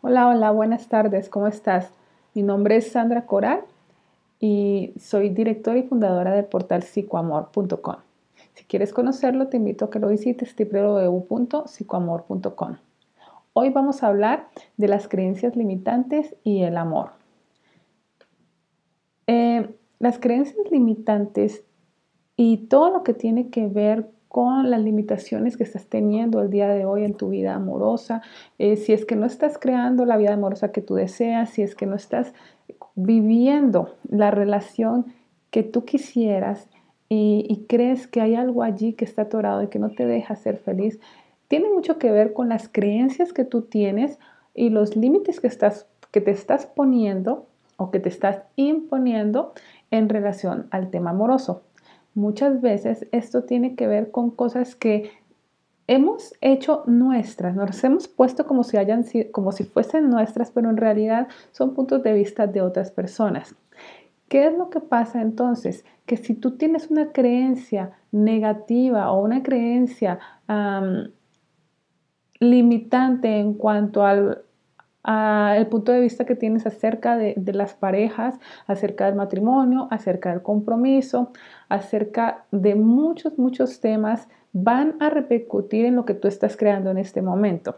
Hola, hola, buenas tardes, ¿cómo estás? Mi nombre es Sandra Coral y soy directora y fundadora del portal psicoamor.com. Si quieres conocerlo, te invito a que lo visites www.psicoamor.com. Hoy vamos a hablar de las creencias limitantes y el amor. Eh, las creencias limitantes y todo lo que tiene que ver con las limitaciones que estás teniendo el día de hoy en tu vida amorosa, eh, si es que no estás creando la vida amorosa que tú deseas, si es que no estás viviendo la relación que tú quisieras y, y crees que hay algo allí que está atorado y que no te deja ser feliz, tiene mucho que ver con las creencias que tú tienes y los límites que, estás, que te estás poniendo o que te estás imponiendo en relación al tema amoroso. Muchas veces esto tiene que ver con cosas que hemos hecho nuestras, nos hemos puesto como si, fuesen nuestras, pero en realidad son puntos de vista de otras personas. ¿Qué es lo que pasa entonces? Que si tú tienes una creencia negativa o una creencia limitante en cuanto al, el punto de vista que tienes acerca de, las parejas, acerca del matrimonio, acerca del compromiso, acerca de muchos, muchos temas van a repercutir en lo que tú estás creando en este momento.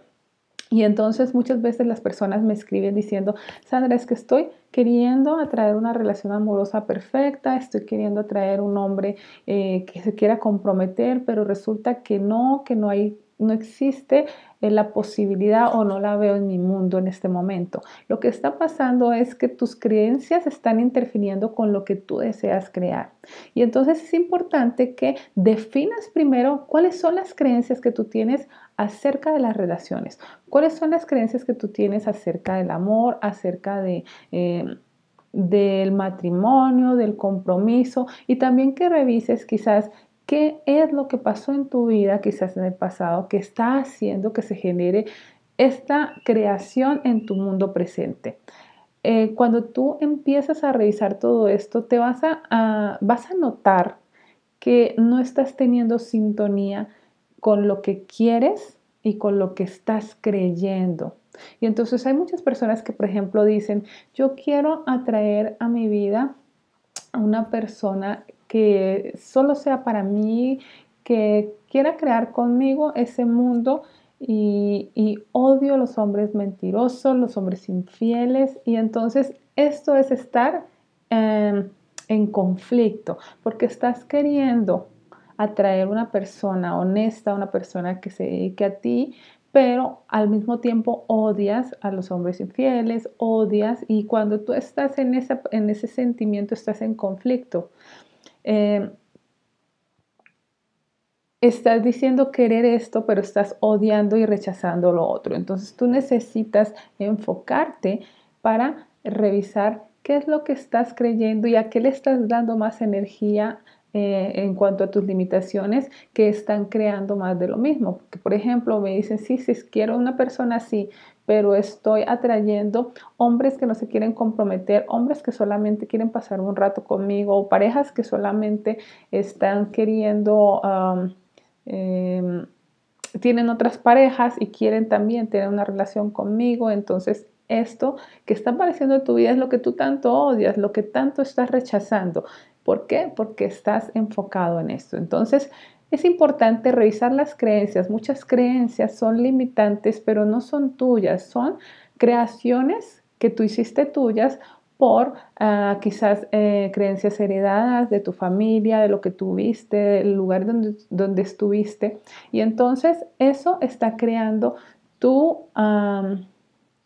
Y entonces muchas veces las personas me escriben diciendo, Sandra, es que estoy queriendo atraer una relación amorosa perfecta, estoy queriendo atraer un hombre eh, que se quiera comprometer, pero resulta que no, que no hay no existe eh, la posibilidad o no la veo en mi mundo en este momento. Lo que está pasando es que tus creencias están interfiriendo con lo que tú deseas crear. Y entonces es importante que definas primero cuáles son las creencias que tú tienes acerca de las relaciones, cuáles son las creencias que tú tienes acerca del amor, acerca de... Eh, del matrimonio, del compromiso y también que revises quizás ¿Qué es lo que pasó en tu vida, quizás en el pasado, que está haciendo que se genere esta creación en tu mundo presente? Eh, cuando tú empiezas a revisar todo esto, te vas a, vas a notar que no estás teniendo sintonía con lo que quieres y con lo que estás creyendo. Y entonces hay muchas personas que, por ejemplo, dicen, yo quiero atraer a mi vida a una persona que solo sea para mí, que quiera crear conmigo ese mundo y, odio odio los hombres mentirosos, los hombres infieles y entonces esto es estar em, en conflicto porque estás queriendo atraer una persona honesta, una persona que se dedique a ti, pero al mismo tiempo odias a los hombres infieles, odias y cuando tú estás en, en ese sentimiento estás en conflicto. Eh, estás diciendo querer esto, pero estás odiando y rechazando lo otro. Entonces tú necesitas enfocarte para revisar qué es lo que estás creyendo y a qué le estás dando más energía eh, en cuanto a tus limitaciones que están creando más de lo mismo. por ejemplo, me dicen, sí, sí, quiero una persona así, pero estoy atrayendo hombres que no se quieren comprometer, hombres que solamente quieren pasar un rato conmigo, o parejas que solamente están queriendo... Em, tienen otras parejas y quieren también tener una relación conmigo, entonces esto que está apareciendo en tu vida es lo que tú tanto odias, lo que tanto estás rechazando. ¿Por qué? Porque estás enfocado en esto. Entonces, es importante revisar las creencias. Muchas creencias son limitantes, pero no son tuyas, son creaciones que tú hiciste tuyas por ah, quizás eh, creencias heredadas de tu familia, de lo que tuviste, del lugar donde, estuviste. Y entonces eso está creando tu,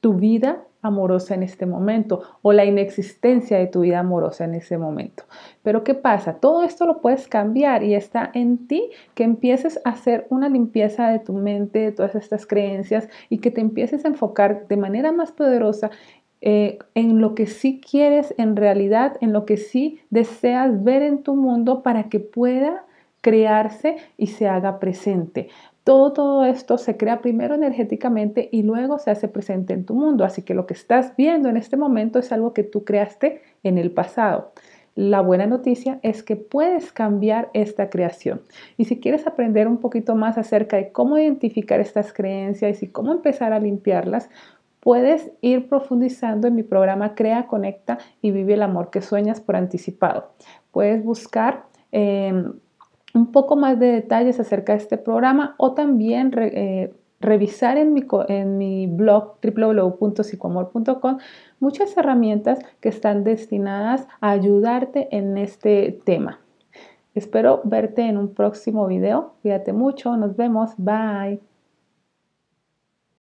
tu vida, amorosa en este momento o la inexistencia de tu vida amorosa en ese momento. Pero ¿qué pasa? Todo esto lo puedes cambiar y está en ti que empieces a hacer una limpieza de tu mente, de todas estas creencias y que te empieces a enfocar de manera más poderosa eh, en lo que sí quieres en realidad, en lo que sí deseas ver en tu mundo para que pueda crearse y se haga presente. Todo, todo esto se crea primero energéticamente y luego se hace presente en tu mundo. Así que lo que estás viendo en este momento es algo que tú creaste en el pasado. La buena noticia es que puedes cambiar esta creación. Y si quieres aprender un poquito más acerca de cómo identificar estas creencias y cómo empezar a limpiarlas, puedes ir profundizando en mi programa Crea, Conecta y Vive el Amor que Sueñas por anticipado. Puedes buscar... Em, un poco más de detalles acerca de este programa o también eh, revisar en mi, en mi blog www.psicoamor.com muchas herramientas que están destinadas a ayudarte en este tema. Espero verte en un próximo video. Cuídate mucho. Nos vemos. Bye.